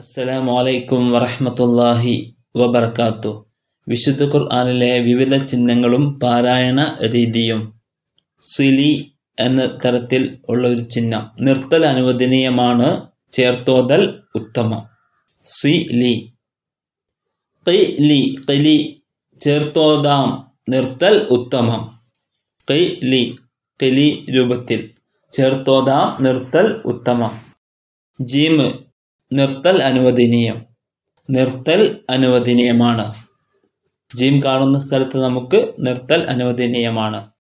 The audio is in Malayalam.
അസ്സലാം വലൈക്കും വറഹമത്തല്ലാഹി വബർക്കാത്തു വിശുദ്ധ ഖുർആാനിലെ വിവിധ ചിഹ്നങ്ങളും പാരായണ രീതിയും സുലി എന്ന തരത്തിൽ ഉള്ള ഒരു ചിഹ്നം നിർത്തൽ അനുവദനീയമാണ് ചേർത്തോതൽ ഉത്തമം സി ലി കൈ ലി കലി ചേർത്തോതാം നിർത്തൽ ഉത്തമം കൈ ലി കലി രൂപത്തിൽ ചേർത്തോതാം നിർത്തൽ ഉത്തമം ജീമ് നിർത്തൽ അനുവദനീയം നിർത്തൽ അനുവദനീയമാണ് ജിം കാണുന്ന സ്ഥലത്ത് നമുക്ക് നിർത്തൽ അനുവദനീയമാണ്